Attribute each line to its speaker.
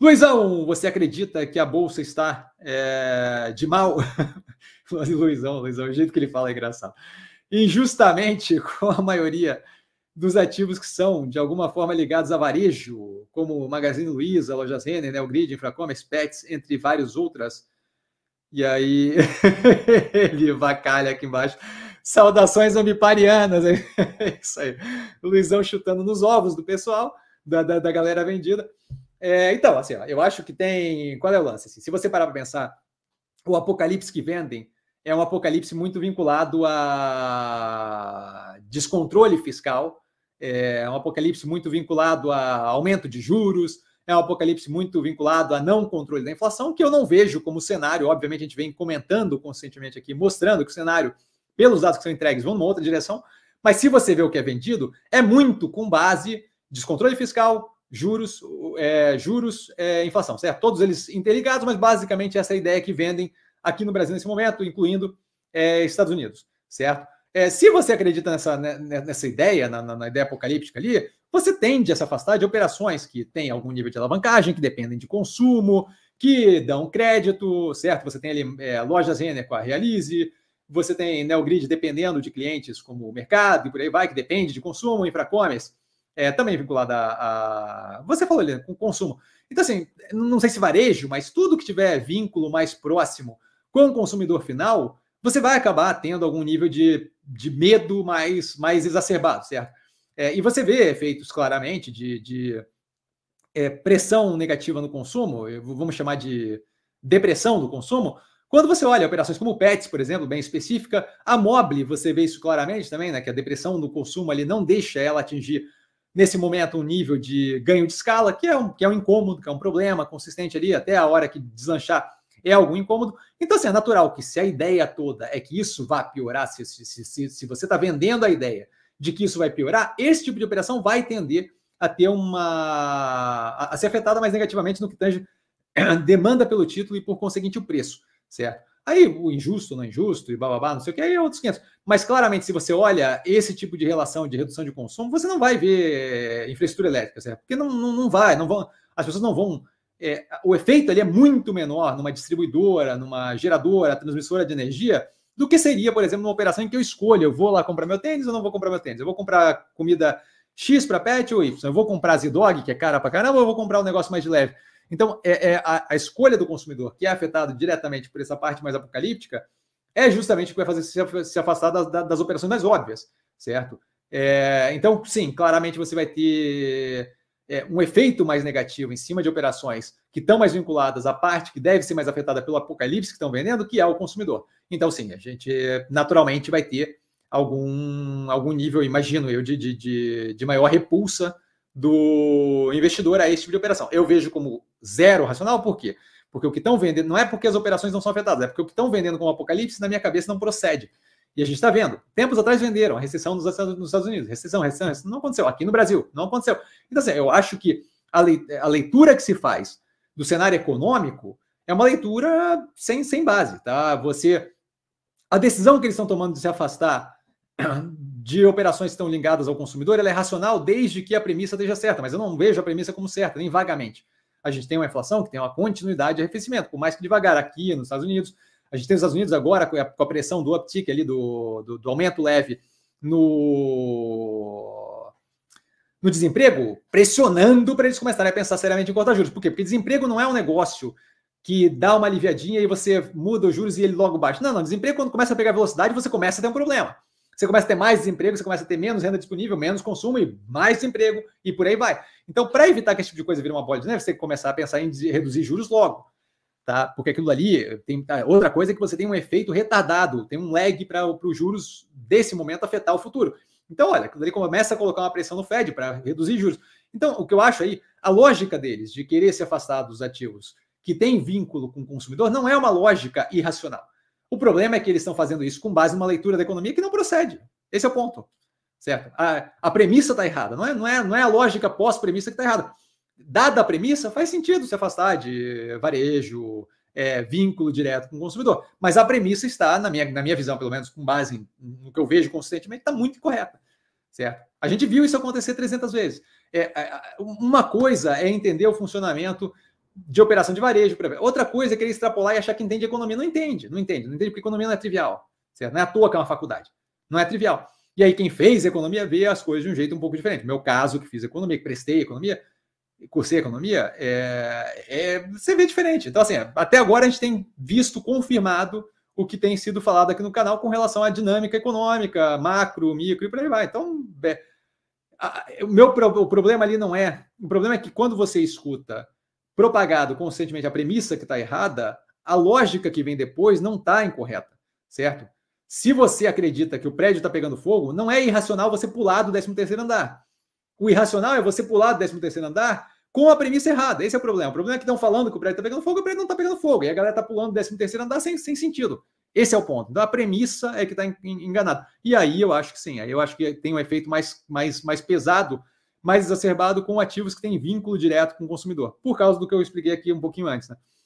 Speaker 1: Luizão, você acredita que a bolsa está é, de mal? Luizão, Luizão, o jeito que ele fala é engraçado. Injustamente com a maioria dos ativos que são, de alguma forma, ligados a varejo, como Magazine Luiza, Lojas Renner, né, Grid, Infracommerce, Pets, entre várias outras. E aí ele vacalha aqui embaixo. Saudações ambiparianas. É isso aí. Luizão chutando nos ovos do pessoal, da, da, da galera vendida. É, então, assim, ó, eu acho que tem. Qual é o lance? Assim, se você parar para pensar, o apocalipse que vendem é um apocalipse muito vinculado a descontrole fiscal, é um apocalipse muito vinculado a aumento de juros, é um apocalipse muito vinculado a não controle da inflação, que eu não vejo como cenário. Obviamente, a gente vem comentando constantemente aqui, mostrando que o cenário, pelos dados que são entregues, vão numa outra direção. Mas se você vê o que é vendido, é muito com base descontrole fiscal, juros, é, juros, é, inflação, certo? Todos eles interligados, mas basicamente essa é a ideia que vendem aqui no Brasil nesse momento, incluindo é, Estados Unidos, certo? É, se você acredita nessa, né, né, nessa ideia, na, na, ideia apocalíptica ali, você tende a se afastar de operações que têm algum nível de alavancagem, que dependem de consumo, que dão crédito, certo? Você tem ali é, lojas Renner com a Realize, você tem Neogrid né, dependendo de clientes como o mercado e por aí vai, que depende de consumo, infracommerce é, também vinculada a, Você falou, ali com consumo. Então, assim, não sei se varejo, mas tudo que tiver vínculo mais próximo com o consumidor final, você vai acabar tendo algum nível de, de medo mais, mais exacerbado, certo? É, e você vê efeitos claramente de, de é, pressão negativa no consumo, vamos chamar de depressão do consumo, quando você olha operações como PETs, por exemplo, bem específica, a Mobile, você vê isso claramente também, né? Que a depressão no consumo ali não deixa ela atingir nesse momento um nível de ganho de escala, que é um, que é um incômodo, que é um problema consistente ali, até a hora que deslanchar é algum incômodo. Então, assim, é natural que se a ideia toda é que isso vá piorar, se, se, se, se você está vendendo a ideia de que isso vai piorar, esse tipo de operação vai tender a ter uma. a, a ser afetada mais negativamente no que tange demanda pelo título e, por conseguinte, o preço, certo? Aí o injusto, não injusto, e bababá, não sei o que, aí é outros 500. Mas claramente, se você olha esse tipo de relação de redução de consumo, você não vai ver eh, infraestrutura elétrica, certo? Porque não, não, não vai, não vão, as pessoas não vão. É, o efeito ali é muito menor numa distribuidora, numa geradora, transmissora de energia, do que seria, por exemplo, numa operação em que eu escolho, eu vou lá comprar meu tênis ou não vou comprar meu tênis? Eu vou comprar comida X para pet ou Y? Eu vou comprar z dog que é cara para caramba, ou eu vou comprar um negócio mais de leve? Então, é, é a, a, escolha do consumidor, que é afetado diretamente por essa parte mais apocalíptica, é justamente o que vai fazer se, afastar das, das, operações mais óbvias, certo? É, então, sim, claramente você vai ter é, um efeito mais negativo em cima de operações que estão mais vinculadas à parte que deve ser mais afetada pelo apocalipse que estão vendendo, que é o consumidor. Então, sim, a gente é, naturalmente vai ter algum, algum nível, imagino eu, de, de, de, de maior repulsa do investidor a esse tipo de operação. Eu vejo como zero racional, por quê? Porque o que estão vendendo, não é porque as operações não são afetadas, é porque o que estão vendendo como apocalipse, na minha cabeça, não procede. E a gente está vendo. Tempos atrás venderam a recessão nos, Estados Unidos. Recessão, recessão, recessão. Não aconteceu. Aqui no Brasil, não aconteceu. Então, assim, eu acho que a, a leitura que se faz do cenário econômico é uma leitura sem, sem base, tá? Você. A decisão que eles estão tomando de se afastar de operações que estão ligadas ao consumidor, ela é racional desde que a premissa esteja certa, mas eu não vejo a premissa como certa, nem vagamente. A gente tem uma inflação que tem uma continuidade de arrefecimento, por mais que devagar aqui nos Estados Unidos. A gente tem os Estados Unidos agora com a, com a pressão do uptick ali, do, do, do aumento leve no, no desemprego, pressionando para eles começarem a pensar seriamente em cortar juros. Por quê? Porque desemprego não é um negócio que dá uma aliviadinha e você muda os juros e ele logo baixa. Não, não. Desemprego, quando começa a pegar velocidade, você começa a ter um problema. Você começa a ter mais desemprego, você começa a ter menos renda disponível, menos consumo e mais desemprego e por aí vai. Então, para evitar que esse tipo de coisa vire uma bola de neve, você tem que começar a pensar em reduzir juros logo. Tá? Porque aquilo ali eh, tem ah, outra coisa é que você tem um efeito retardado, tem um lag para os juros desse momento afetar o futuro. Então, olha, aquilo ali começa a colocar uma pressão no Fed para reduzir juros. Então, o que eu acho aí, a lógica deles de querer se afastar dos ativos que tem vínculo com o consumidor não é uma lógica irracional. O problema é que eles estão fazendo isso com base numa leitura da economia que não procede. Esse é o ponto. Certo? A, a premissa está errada. Não é, não, é, não é a lógica pós-premissa que está errada. Dada a premissa, faz sentido se afastar de varejo, é, vínculo direto com o consumidor. Mas a premissa está, na minha, na minha visão, pelo menos com base no que eu vejo consistentemente, está muito incorreta. Certo? A gente viu isso acontecer 300 vezes. É, uma coisa é entender o funcionamento de operação de varejo. Outra coisa é querer extrapolar e achar que entende economia. Não entende, não entende, não entende porque economia não é trivial. Certo? Não é à toa que é uma faculdade. Não é trivial. E aí, quem fez economia vê as coisas de um jeito um pouco diferente. No meu caso, que fiz economia, que prestei economia, cursei economia, é, é, você vê diferente. Então, assim, até agora a gente tem visto confirmado o que tem sido falado aqui no canal com relação à dinâmica econômica, macro, micro e por aí vai. Então, é, a, o meu o problema ali não é. O problema é que quando você escuta propagado conscientemente a premissa que está errada, a lógica que vem depois não está incorreta, certo? Se você acredita que o prédio está pegando fogo, não é irracional você pular do 13º andar. O irracional é você pular do 13º andar com a premissa errada. Esse é o problema. O problema é que estão falando que o prédio está tá pegando fogo e o prédio não está pegando fogo. E a galera está pulando do 13º andar sem, sem sentido. Esse é o ponto. Então a premissa é que está enganada. E aí eu acho que sim, aí eu acho que tem um efeito mais, mais, mais pesado mais exacerbado com ativos que têm vínculo direto com o consumidor, por causa do que eu expliquei aqui um pouquinho antes. Né?